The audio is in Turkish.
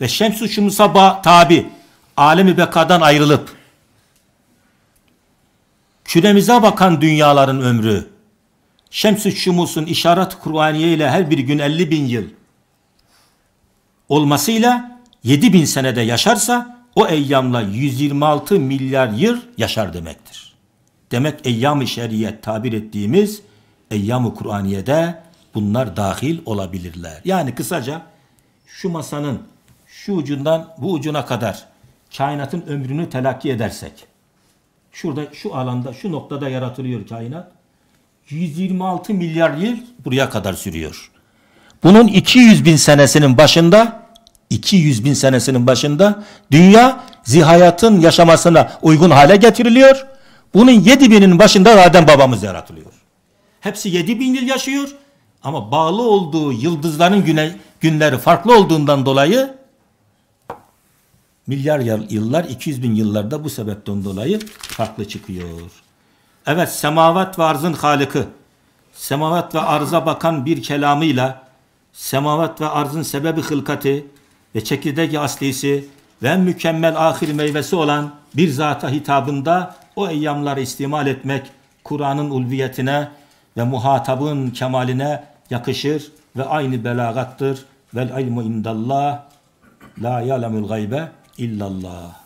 ve şems-i şumusa tabi alemi bekadan ayrılıp küremize bakan dünyaların ömrü şems-i şumusun işaret Kur'aniye ile her bir gün 50 bin yıl olmasıyla 7 bin senede yaşarsa o eyyamla 126 milyar yıl yaşar demektir. Demek eyyam-ı şeriyet tabir ettiğimiz eyyam-ı Kur'aniye'de bunlar dahil olabilirler. Yani kısaca şu masanın şu ucundan bu ucuna kadar kainatın ömrünü telakki edersek, şurada şu alanda şu noktada yaratılıyor kainat, 126 milyar yıl buraya kadar sürüyor. Bunun 200 bin senesinin başında 200 bin senesinin başında dünya zihayatın yaşamasına uygun hale getiriliyor. Bunun 7 binin başında Adem babamız yaratılıyor. Hepsi 7 bin yıl yaşıyor ama bağlı olduğu yıldızların güne, günleri farklı olduğundan dolayı Milyar yıllar 200 bin yıllarda bu sebepten dolayı farklı çıkıyor. Evet semavat ve arzın halıkı. Semavat ve arza bakan bir kelamıyla semavat ve arzın sebebi hılkati ve çekirdek aslisi ve mükemmel ahir meyvesi olan bir zata hitabında o eyyamları istimal etmek Kur'an'ın ulviyetine ve muhatabın kemaline yakışır ve aynı belagattır. Vel ilmu indallah la ya'lemul gaybe illallah.